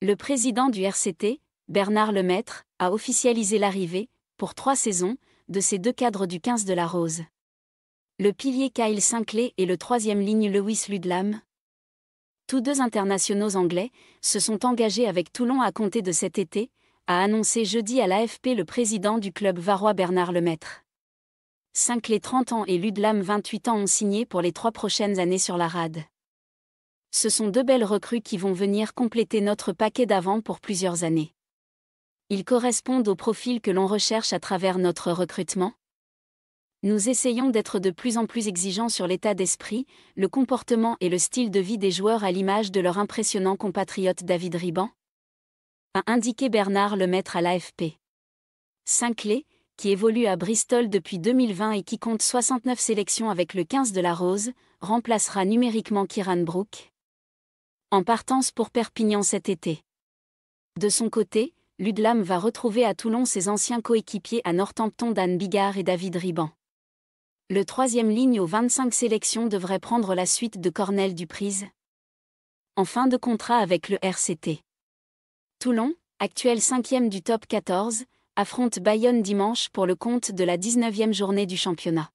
Le président du RCT, Bernard Lemaître, a officialisé l'arrivée, pour trois saisons, de ces deux cadres du 15 de la Rose. Le pilier Kyle Sinclair et le troisième ligne Lewis Ludlam. Tous deux internationaux anglais se sont engagés avec Toulon à compter de cet été, a annoncé jeudi à l'AFP le président du club varois Bernard Lemaître. Sinclair 30 ans et Ludlam 28 ans ont signé pour les trois prochaines années sur la rade ce sont deux belles recrues qui vont venir compléter notre paquet d'avant pour plusieurs années. Ils correspondent au profil que l'on recherche à travers notre recrutement. Nous essayons d'être de plus en plus exigeants sur l'état d'esprit, le comportement et le style de vie des joueurs à l'image de leur impressionnant compatriote David Riban. A indiqué Bernard Lemaître à l'AFP. Sinclair, qui évolue à Bristol depuis 2020 et qui compte 69 sélections avec le 15 de la Rose, remplacera numériquement Kiran Brook, en partance pour Perpignan cet été. De son côté, Ludlam va retrouver à Toulon ses anciens coéquipiers à Northampton Dan Bigard et David Riban. Le troisième ligne aux 25 sélections devrait prendre la suite de Cornel Duprise. En fin de contrat avec le RCT. Toulon, actuel cinquième du top 14, affronte Bayonne dimanche pour le compte de la 19e journée du championnat.